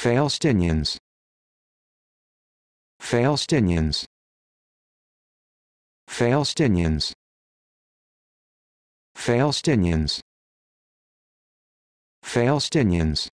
Falstinians. Falstinians. Falstinians. Falstinians. Falstinians.